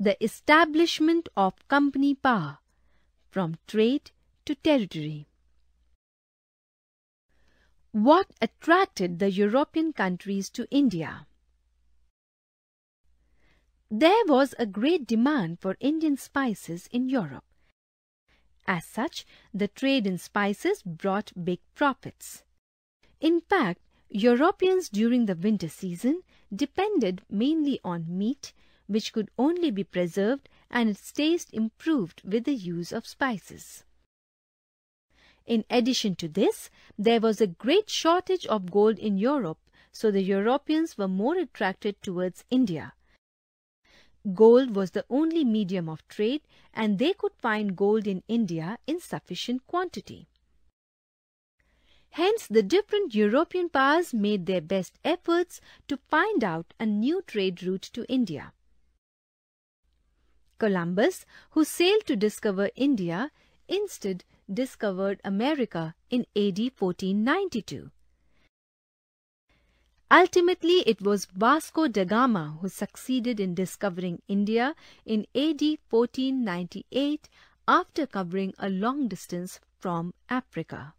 the establishment of company power from trade to territory. What attracted the European countries to India? There was a great demand for Indian spices in Europe. As such, the trade in spices brought big profits. In fact, Europeans during the winter season depended mainly on meat which could only be preserved and its taste improved with the use of spices. In addition to this, there was a great shortage of gold in Europe, so the Europeans were more attracted towards India. Gold was the only medium of trade, and they could find gold in India in sufficient quantity. Hence, the different European powers made their best efforts to find out a new trade route to India. Columbus, who sailed to discover India, instead discovered America in AD 1492. Ultimately, it was Vasco da Gama who succeeded in discovering India in AD 1498 after covering a long distance from Africa.